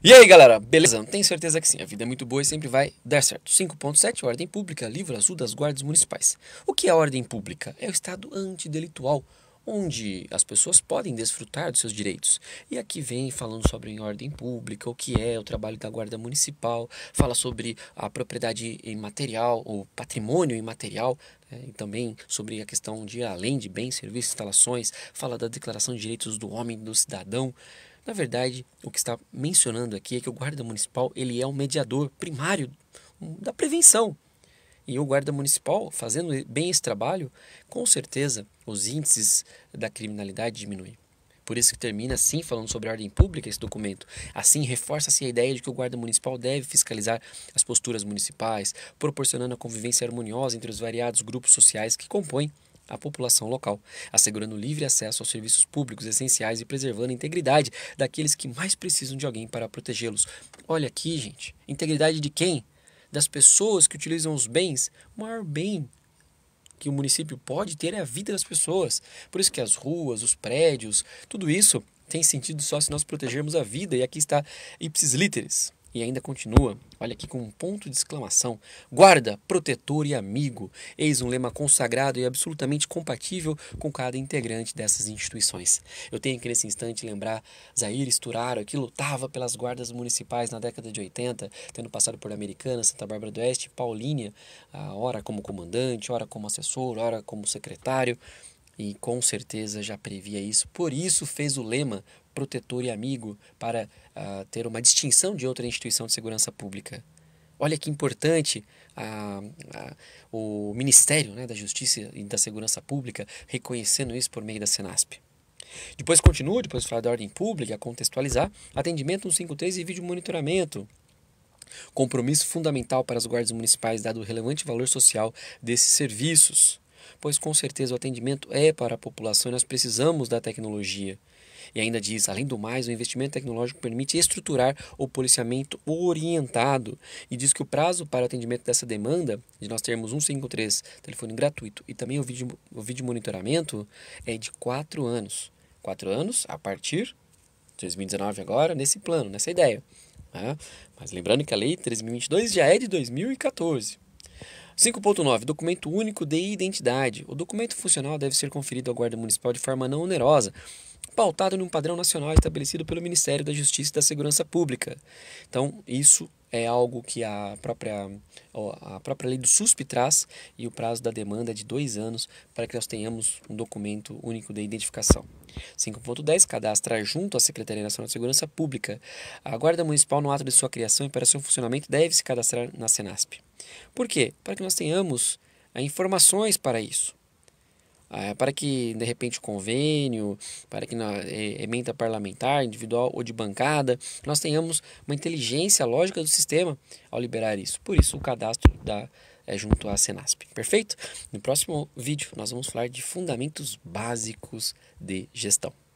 E aí, galera, beleza? Tenho certeza que sim, a vida é muito boa e sempre vai dar certo. 5.7 Ordem Pública, Livro Azul das Guardas Municipais. O que é a ordem pública? É o estado antidelitual, onde as pessoas podem desfrutar dos seus direitos. E aqui vem falando sobre ordem pública, o que é o trabalho da Guarda Municipal, fala sobre a propriedade imaterial, o patrimônio imaterial, é, e também sobre a questão de além de bens, serviços, instalações, fala da Declaração de Direitos do Homem e do Cidadão, na verdade, o que está mencionando aqui é que o guarda municipal ele é um mediador primário da prevenção. E o guarda municipal, fazendo bem esse trabalho, com certeza os índices da criminalidade diminuem. Por isso que termina assim falando sobre a ordem pública esse documento. Assim reforça-se a ideia de que o guarda municipal deve fiscalizar as posturas municipais, proporcionando a convivência harmoniosa entre os variados grupos sociais que compõem à população local, assegurando livre acesso aos serviços públicos essenciais e preservando a integridade daqueles que mais precisam de alguém para protegê-los. Olha aqui, gente, integridade de quem? Das pessoas que utilizam os bens, o maior bem que o município pode ter é a vida das pessoas. Por isso que as ruas, os prédios, tudo isso tem sentido só se nós protegermos a vida e aqui está ipsis literis. E ainda continua, olha aqui com um ponto de exclamação: guarda, protetor e amigo. Eis um lema consagrado e absolutamente compatível com cada integrante dessas instituições. Eu tenho que nesse instante lembrar Zair Esturaro, que lutava pelas guardas municipais na década de 80, tendo passado por Americana, Santa Bárbara do Oeste, Paulínia, ah, ora como comandante, ora como assessor, ora como secretário e com certeza já previa isso. Por isso fez o lema protetor e amigo para uh, ter uma distinção de outra instituição de segurança pública. Olha que importante ah, ah, o Ministério né, da Justiça e da Segurança Pública reconhecendo isso por meio da Senasp. Depois continua, depois falar da ordem pública, a contextualizar, atendimento 153 e vídeo monitoramento. Compromisso fundamental para as guardas municipais, dado o relevante valor social desses serviços pois com certeza o atendimento é para a população e nós precisamos da tecnologia. E ainda diz: além do mais, o investimento tecnológico permite estruturar o policiamento orientado. E diz que o prazo para o atendimento dessa demanda, de nós termos 153, telefone gratuito, e também o vídeo, o vídeo monitoramento, é de 4 anos. 4 anos a partir de 2019, agora, nesse plano, nessa ideia. Né? Mas lembrando que a lei 3.022 já é de 2014. 5.9. Documento único de identidade. O documento funcional deve ser conferido à Guarda Municipal de forma não onerosa, pautado num padrão nacional estabelecido pelo Ministério da Justiça e da Segurança Pública. Então, isso é algo que a própria, a própria lei do SUSP traz e o prazo da demanda é de dois anos para que nós tenhamos um documento único de identificação. 5.10 Cadastra junto à Secretaria Nacional de Segurança Pública. A Guarda Municipal, no ato de sua criação e para seu funcionamento, deve se cadastrar na Senasp. Por quê? Para que nós tenhamos eh, informações para isso. Eh, para que, de repente, convênio, para que na eh, emenda parlamentar, individual ou de bancada, nós tenhamos uma inteligência lógica do sistema ao liberar isso. Por isso, o cadastro da, é junto à Senasp. Perfeito? No próximo vídeo, nós vamos falar de fundamentos básicos de gestão.